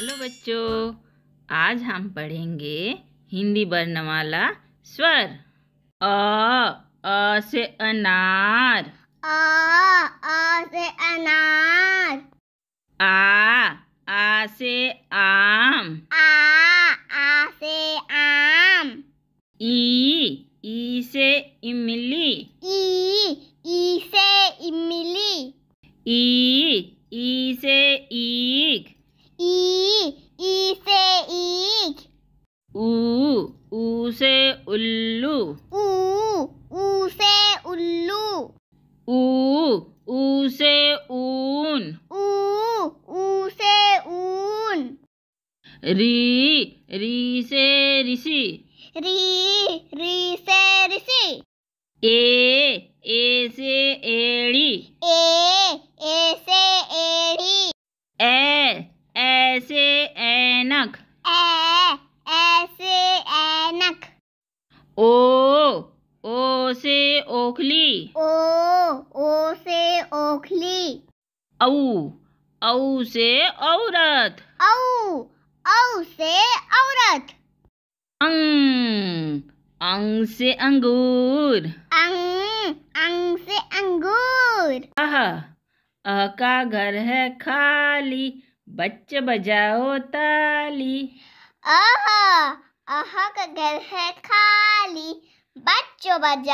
hello बच्चों आज हम पढ़ेंगे हिंदी वर्णमाला स्वर अ अ से अनार आ आ से अनार आ आ से आम आ आ से आम ई ई से इमली ई ई से इमली ई ई से ఉల్లు ఊ ఊసే ఉల్లు ఊ ఊసే ఊన్ ఊ ఊసే ఊన్ రీ రీసే రిషి రీ రీసే రిషి ఏ ఏసే ఏడి ఏ ఏసే ఏడి ఏ ऐसे से ओखली ओ ओ से ओखली औ औ से औरत औ औ से औरत अंग अंग से अंगूर अंग अंग से अंगूर आह अह का घर है खाली बच्चे बजाओ ताली आह अह का घर है खाली 就把脚。